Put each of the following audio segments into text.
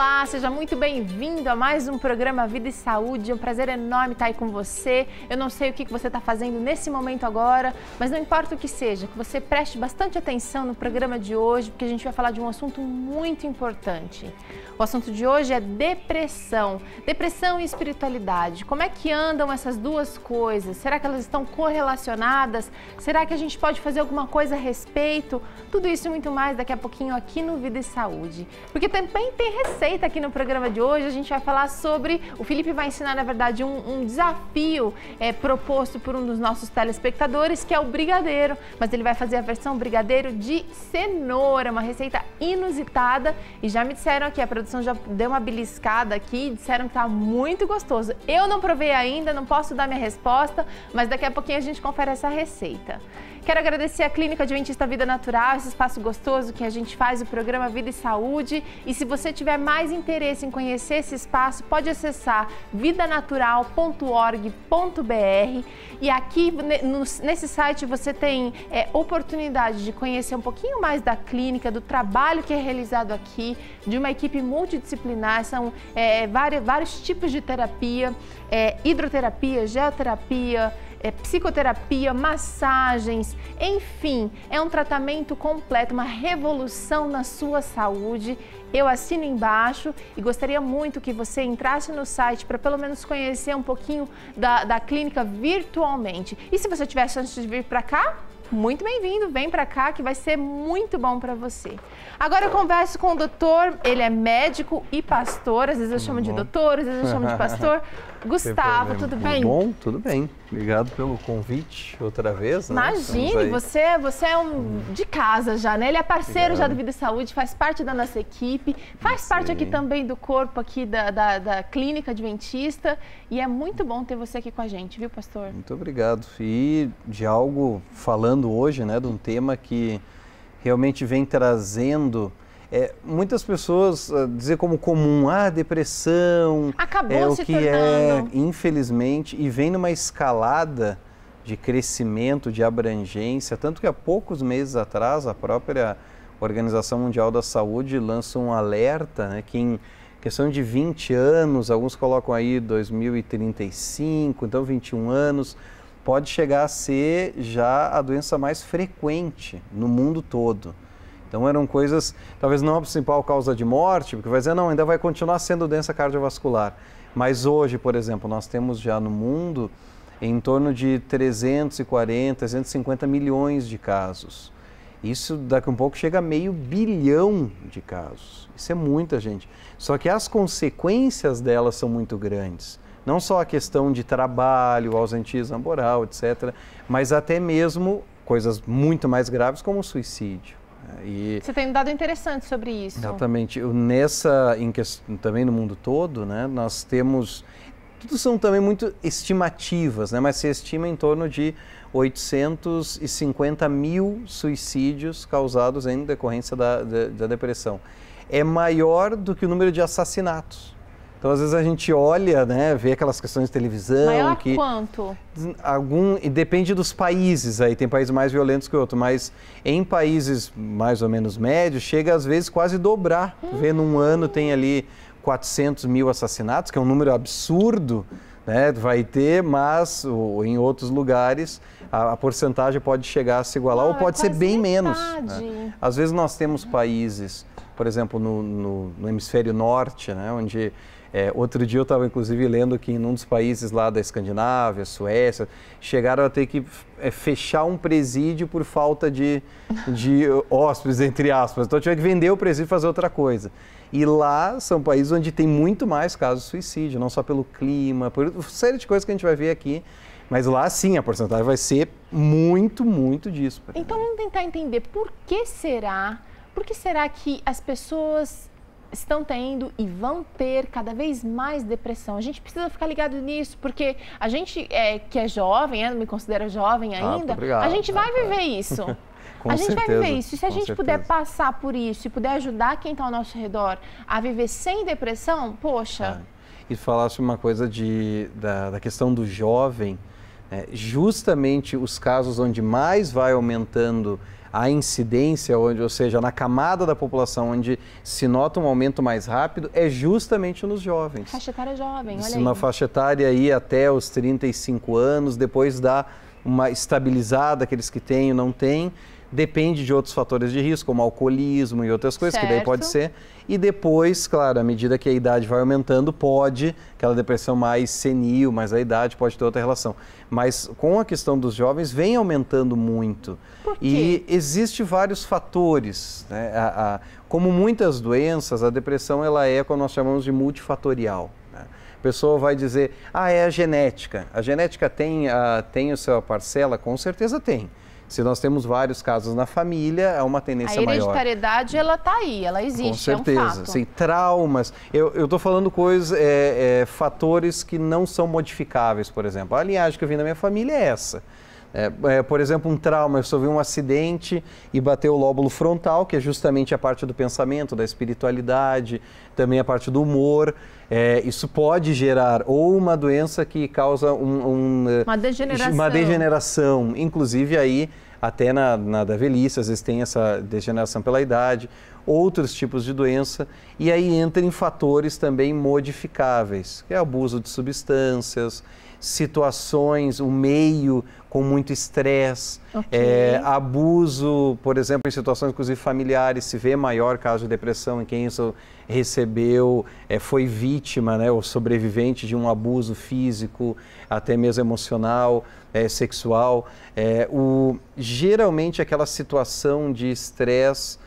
Olá, seja muito bem-vindo a mais um programa Vida e Saúde. É um prazer enorme estar aí com você. Eu não sei o que você está fazendo nesse momento agora, mas não importa o que seja, que você preste bastante atenção no programa de hoje, porque a gente vai falar de um assunto muito importante. O assunto de hoje é depressão. Depressão e espiritualidade. Como é que andam essas duas coisas? Será que elas estão correlacionadas? Será que a gente pode fazer alguma coisa a respeito? Tudo isso e muito mais daqui a pouquinho aqui no Vida e Saúde. Porque também tem receita aqui no programa de hoje, a gente vai falar sobre. O Felipe vai ensinar, na verdade, um, um desafio é, proposto por um dos nossos telespectadores, que é o brigadeiro. Mas ele vai fazer a versão brigadeiro de cenoura, uma receita inusitada. E já me disseram aqui, a produção já deu uma beliscada aqui, disseram que tá muito gostoso. Eu não provei ainda, não posso dar minha resposta, mas daqui a pouquinho a gente confere essa receita. Quero agradecer a Clínica Adventista Vida Natural, esse espaço gostoso que a gente faz, o programa Vida e Saúde. E se você tiver mais interesse em conhecer esse espaço, pode acessar vidanatural.org.br. E aqui nesse site você tem é, oportunidade de conhecer um pouquinho mais da clínica, do trabalho que é realizado aqui, de uma equipe multidisciplinar, são é, vários, vários tipos de terapia, é, hidroterapia, geoterapia é, psicoterapia, massagens, enfim, é um tratamento completo, uma revolução na sua saúde. Eu assino embaixo e gostaria muito que você entrasse no site para pelo menos conhecer um pouquinho da, da clínica virtualmente. E se você tiver chance de vir para cá, muito bem-vindo, vem para cá que vai ser muito bom para você. Agora eu converso com o doutor, ele é médico e pastor, às vezes eu chamo de doutor, às vezes eu chamo de pastor. Gustavo, tudo bem? Bom, tudo bem. Obrigado pelo convite outra vez. Né? Imagine, você, você é um de casa já, né? Ele é parceiro Obrigado. já do Vida e Saúde, faz parte da nossa equipe, faz Sim. parte aqui também do corpo aqui da, da, da, clínica adventista. E é muito bom ter você aqui com a gente, viu, pastor? Muito obrigado. E de algo falando hoje, né, de um tema que realmente vem trazendo é, muitas pessoas uh, dizer como comum, ah, depressão. Acabou é, o que é, tornando. é, infelizmente, e vem numa escalada de crescimento, de abrangência, tanto que há poucos meses atrás a própria Organização Mundial da Saúde lança um alerta né, que em questão de 20 anos, alguns colocam aí 2035, então 21 anos, pode chegar a ser já a doença mais frequente no mundo todo. Então eram coisas, talvez não a principal causa de morte, porque vai dizer, não, ainda vai continuar sendo doença cardiovascular. Mas hoje, por exemplo, nós temos já no mundo em torno de 340, 350 milhões de casos. Isso daqui a um pouco chega a meio bilhão de casos. Isso é muita gente. Só que as consequências delas são muito grandes. Não só a questão de trabalho, ausentismo laboral, etc., mas até mesmo coisas muito mais graves como o suicídio. E Você tem um dado interessante sobre isso. Exatamente. nessa, em, também no mundo todo, né, nós temos... Tudo são também muito estimativas, né, mas se estima em torno de 850 mil suicídios causados em decorrência da, da, da depressão. É maior do que o número de assassinatos. Então, às vezes a gente olha, né, vê aquelas questões de televisão. Maior que quanto? Algum, e depende dos países aí, tem países mais violentos que outros, mas em países mais ou menos médios, chega às vezes quase dobrar. Hum. Vê num ano tem ali 400 mil assassinatos, que é um número absurdo, né, vai ter, mas ou, em outros lugares a, a, porcentagem pode chegar a se igualar ah, ou é pode ser bem menos. Né? Às vezes nós temos países, por exemplo, no, no, no hemisfério norte, né, onde é, outro dia eu estava inclusive lendo que em um dos países lá da Escandinávia, Suécia, chegaram a ter que é, fechar um presídio por falta de, de hóspedes, entre aspas. Então tinha que vender o presídio e fazer outra coisa. E lá são países onde tem muito mais casos de suicídio, não só pelo clima, por uma série de coisas que a gente vai ver aqui. Mas lá sim a porcentagem vai ser muito, muito disso. Então vamos tentar entender por que será, por que será que as pessoas estão tendo e vão ter cada vez mais depressão. A gente precisa ficar ligado nisso, porque a gente é, que é jovem, eu é, me considero jovem ah, ainda, ah, a gente vai é. viver isso. a gente certeza, vai viver isso. E se a gente certeza. puder passar por isso e puder ajudar quem está ao nosso redor a viver sem depressão, poxa. Ah, e falasse uma coisa de, da, da questão do jovem é, justamente os casos onde mais vai aumentando a incidência, onde, ou seja, na camada da população onde se nota um aumento mais rápido, é justamente nos jovens. Faixa etária jovem, olha Uma faixa etária aí até os 35 anos, depois dá uma estabilizada, aqueles que têm ou não têm, depende de outros fatores de risco, como alcoolismo e outras coisas, certo. que daí pode ser. E depois, claro, à medida que a idade vai aumentando, pode, aquela depressão mais senil, mais a idade, pode ter outra relação. Mas com a questão dos jovens, vem aumentando muito. Por quê? E existe vários fatores. Né? A, a, como muitas doenças, a depressão ela é, como nós chamamos de multifatorial. Né? A pessoa vai dizer, ah, é a genética. A genética tem, ah, a, tem a sua parcela? Com certeza tem se nós temos vários casos na família, é uma tendência maior. A hereditariedade, maior. ela está aí, ela existe, Com certeza, é um sim. Traumas. Eu estou falando coisas, é, é, fatores que não são modificáveis, por exemplo. A linhagem que eu vim da minha família é essa. É, é, por exemplo, um trauma, eu sofri um acidente e bateu o lóbulo frontal, que é justamente a parte do pensamento, da espiritualidade, também a parte do humor. É, isso pode gerar ou uma doença que causa um, um, é, uma, degeneração. uma degeneração, inclusive aí até na, na da velhice, às vezes tem essa degeneração pela idade, outros tipos de doença, e aí entra em fatores também modificáveis, que é abuso de substâncias, situações, o um meio com muito estresse, okay. é, abuso, por exemplo, em situações inclusive familiares, se vê maior caso de depressão em quem isso recebeu, é, foi vítima né, ou sobrevivente de um abuso físico, até mesmo emocional, é, sexual. É, o, geralmente aquela situação de estresse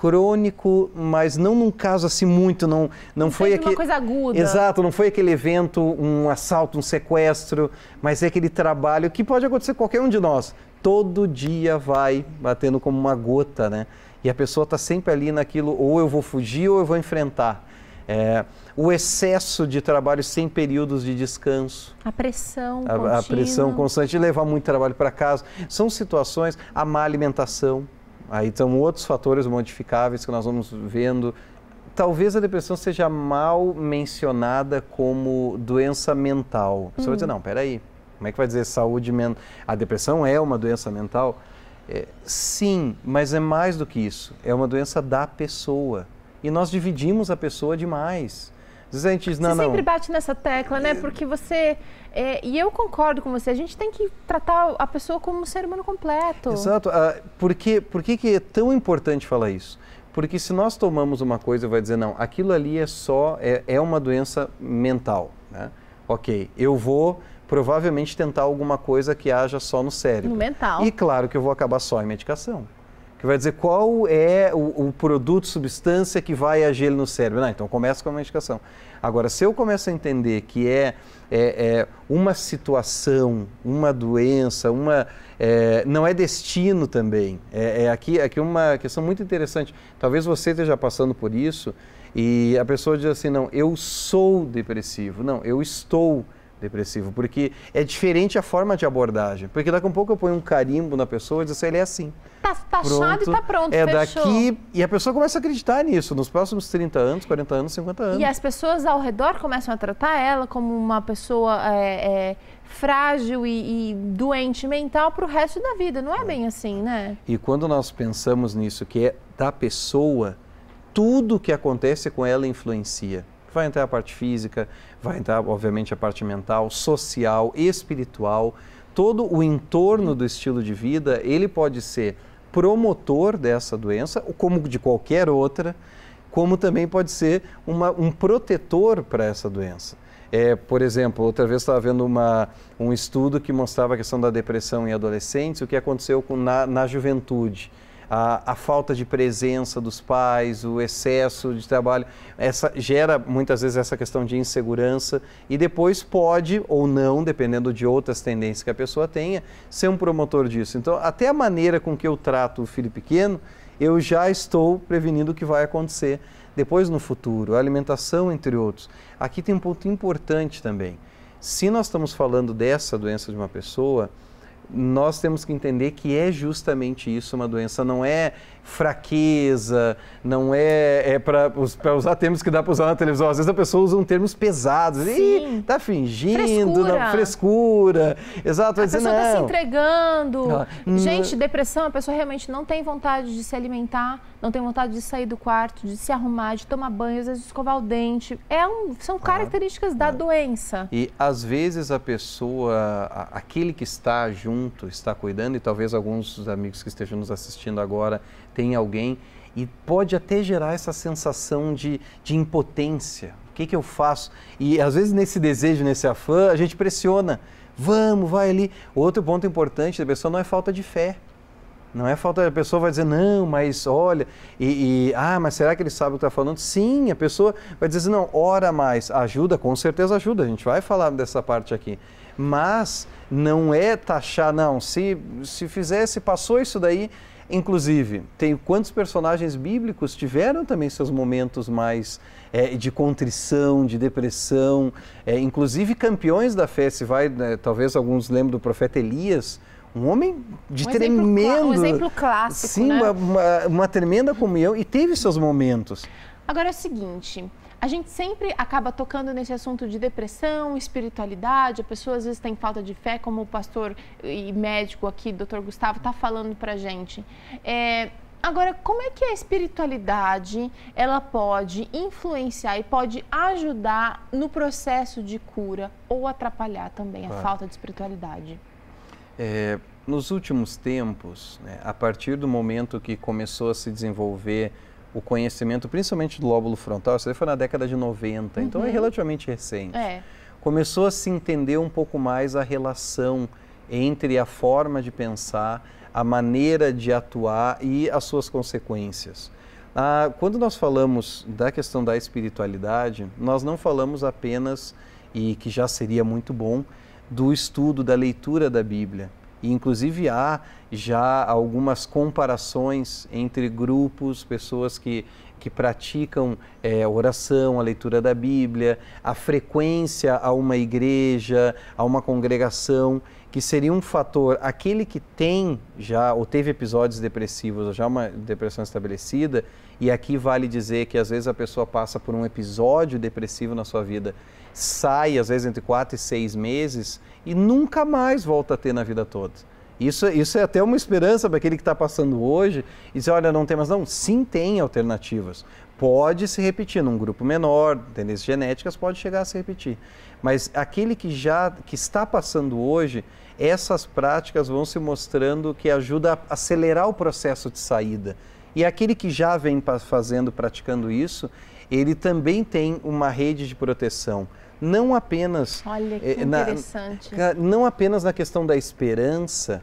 crônico, mas não num caso assim muito, não, não foi aquele... uma coisa aguda. Exato, não foi aquele evento, um assalto, um sequestro, mas é aquele trabalho que pode acontecer com qualquer um de nós. Todo dia vai batendo como uma gota, né? E a pessoa está sempre ali naquilo, ou eu vou fugir ou eu vou enfrentar. É, o excesso de trabalho sem períodos de descanso. A pressão a, A pressão constante levar muito trabalho para casa. São situações, a má alimentação. Aí estão outros fatores modificáveis que nós vamos vendo. Talvez a depressão seja mal mencionada como doença mental. Você uhum. vai dizer, hum. não, peraí, como é que vai dizer saúde mental? A depressão é uma doença mental? É, sim, mas é mais do que isso. É uma doença da pessoa. E nós dividimos a pessoa demais não, você sempre bate nessa tecla, né? Porque você. É, e eu concordo com você, a gente tem que tratar a pessoa como um ser humano completo. Exato. Ah, por que, por que, que é tão importante falar isso? Porque se nós tomamos uma coisa e vai dizer, não, aquilo ali é só. é, é uma doença mental. Né? Ok, eu vou provavelmente tentar alguma coisa que haja só no cérebro. No mental. E claro que eu vou acabar só em medicação que vai dizer qual é o, o produto, substância que vai agir no cérebro. Não, ah, então começa com a medicação. Agora, se eu começo a entender que é, é, é uma situação, uma doença, uma é, não é destino também. É, é aqui, aqui é uma questão muito interessante. Talvez você esteja passando por isso e a pessoa diz assim, não, eu sou depressivo. Não, eu estou depressivo depressivo, porque é diferente a forma de abordagem. Porque daqui a pouco eu ponho um carimbo na pessoa e diz assim, ele é assim. Tá taxado e tá pronto, É fechou. daqui... E a pessoa começa a acreditar nisso nos próximos 30 anos, 40 anos, 50 anos. E as pessoas ao redor começam a tratar ela como uma pessoa é, é, frágil e, e, doente mental para o resto da vida. Não é, é bem assim, né? E quando nós pensamos nisso, que é da pessoa, tudo que acontece com ela influencia. Vai entrar a parte física, vai entrar, obviamente, a parte mental, social, espiritual. Todo o entorno do estilo de vida, ele pode ser promotor dessa doença, como de qualquer outra, como também pode ser uma, um protetor para essa doença. É, por exemplo, outra vez estava vendo uma, um estudo que mostrava a questão da depressão em adolescentes, o que aconteceu com, na, na juventude a, a falta de presença dos pais, o excesso de trabalho, essa gera muitas vezes essa questão de insegurança e depois pode ou não, dependendo de outras tendências que a pessoa tenha, ser um promotor disso. Então, até a maneira com que eu trato o filho pequeno, eu já estou prevenindo o que vai acontecer depois no futuro, a alimentação, entre outros. Aqui tem um ponto importante também. Se nós estamos falando dessa doença de uma pessoa, nós temos que entender que é justamente isso uma doença, não é fraqueza, não é, é para usar termos que dá para usar na televisão. Às vezes a pessoa usa um termos pesados. Sim. Ih, tá fingindo, frescura. Não, frescura. Exato, a dizer pessoa está se entregando. Hum. Gente, depressão, a pessoa realmente não tem vontade de se alimentar, não tem vontade de sair do quarto, de se arrumar, de tomar banho, às vezes escovar o dente. É um, são ah, características ah, da é. doença. E às vezes a pessoa, aquele que está junto, está cuidando, e talvez alguns amigos que estejam nos assistindo agora tem alguém e pode até gerar essa sensação de, de impotência. O que, que eu faço? E às vezes nesse desejo, nesse afã, a gente pressiona. Vamos, vai ali. Outro ponto importante da pessoa não é falta de fé. Não é falta, a pessoa vai dizer, não, mas olha, e, e ah, mas será que ele sabe o que está falando? Sim, a pessoa vai dizer, assim, não, ora mais, ajuda, com certeza ajuda, a gente vai falar dessa parte aqui mas não é taxar, não. Se, se fizesse, passou isso daí. Inclusive, tem quantos personagens bíblicos tiveram também seus momentos mais é, de contrição, de depressão, é, inclusive campeões da fé. Se vai, né, talvez alguns lembrem do profeta Elias, um homem de um tremendo. Exemplo, um exemplo clássico. Sim, né? uma, uma, uma tremenda comunhão e teve seus momentos. Agora é o seguinte: a gente sempre acaba tocando nesse assunto de depressão, espiritualidade, a pessoa às vezes tem falta de fé, como o pastor e médico aqui, doutor Gustavo, está falando para gente. É, agora, como é que a espiritualidade ela pode influenciar e pode ajudar no processo de cura ou atrapalhar também claro. a falta de espiritualidade? É, nos últimos tempos, né, a partir do momento que começou a se desenvolver o conhecimento, principalmente do lóbulo frontal, isso foi na década de 90, uhum. então é uhum. relativamente recente. É. Começou a se entender um pouco mais a relação entre a forma de pensar, a maneira de atuar e as suas consequências. Ah, quando nós falamos da questão da espiritualidade, nós não falamos apenas, e que já seria muito bom, do estudo, da leitura da Bíblia. E, inclusive, há já algumas comparações entre grupos, pessoas que que praticam é, a oração, a leitura da Bíblia, a frequência a uma igreja, a uma congregação, que seria um fator, aquele que tem já ou teve episódios depressivos ou já uma depressão estabelecida, e aqui vale dizer que às vezes a pessoa passa por um episódio depressivo na sua vida, sai às vezes entre quatro e seis meses e nunca mais volta a ter na vida toda. Isso, isso é até uma esperança para aquele que está passando hoje e dizer, olha, não tem mais não. Sim, tem alternativas. Pode se repetir num grupo menor, tendências genéticas pode chegar a se repetir. Mas aquele que já que está passando hoje, essas práticas vão se mostrando que ajuda a acelerar o processo de saída. E aquele que já vem fazendo, praticando isso, ele também tem uma rede de proteção não apenas Olha, eh, na, não apenas na questão da esperança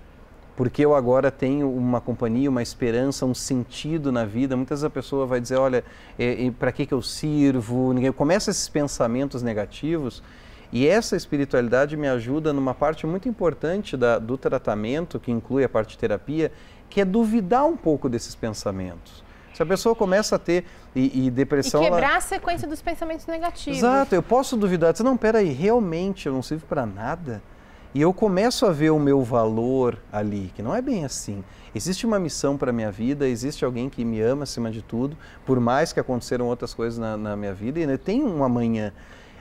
porque eu agora tenho uma companhia, uma esperança, um sentido na vida. Muitas vezes a pessoa vai dizer, olha, é, é, para que, que eu sirvo? Ninguém... Começa esses pensamentos negativos e essa espiritualidade me ajuda numa parte muito importante da, do tratamento, que inclui a parte de terapia, que é duvidar um pouco desses pensamentos. Se a pessoa começa a ter e, e depressão. E quebrar ela... a sequência dos pensamentos negativos. Exato, eu posso duvidar. Você não, peraí, realmente eu não sirvo para nada? E eu começo a ver o meu valor ali, que não é bem assim. Existe uma missão para a minha vida, existe alguém que me ama acima de tudo, por mais que aconteceram outras coisas na, na minha vida, e tem um amanhã.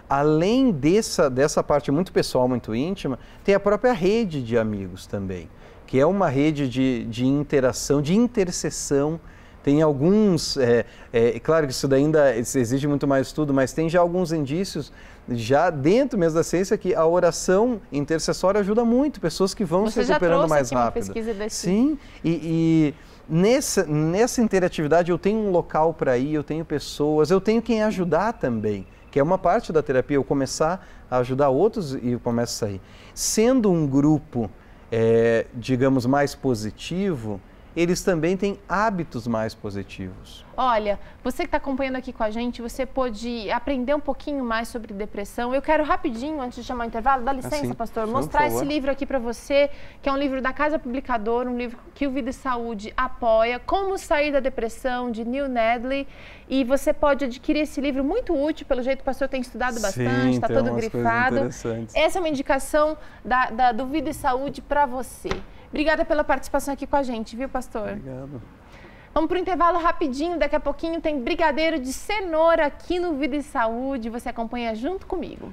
Além dessa, dessa parte muito pessoal, muito íntima, tem a própria rede de amigos também, que é uma rede de, de interação, de intercessão tem alguns, é, é, claro que isso ainda exige muito mais estudo, mas tem já alguns indícios, já dentro mesmo da ciência, que a oração intercessória ajuda muito, pessoas que vão Você se recuperando mais rápido. Sim, e, e nessa, nessa interatividade eu tenho um local para ir, eu tenho pessoas, eu tenho quem ajudar também, que é uma parte da terapia, eu começar a ajudar outros e eu começo a sair. Sendo um grupo, é, digamos, mais positivo, eles também têm hábitos mais positivos. Olha, você que está acompanhando aqui com a gente, você pode aprender um pouquinho mais sobre depressão. Eu quero rapidinho, antes de chamar o intervalo, dá ah, licença, assim, pastor, mostrar esse livro aqui para você, que é um livro da Casa Publicadora, um livro que o Vida e Saúde apoia, Como Sair da Depressão, de Neil Nedley. E você pode adquirir esse livro muito útil, pelo jeito que o pastor tem estudado bastante, está todo grifado. Essa é uma indicação da, da, do Vida e Saúde para você. Obrigada pela participação aqui com a gente, viu, pastor? Obrigado. Vamos para o intervalo rapidinho, daqui a pouquinho tem brigadeiro de cenoura aqui no Vida e Saúde, você acompanha junto comigo.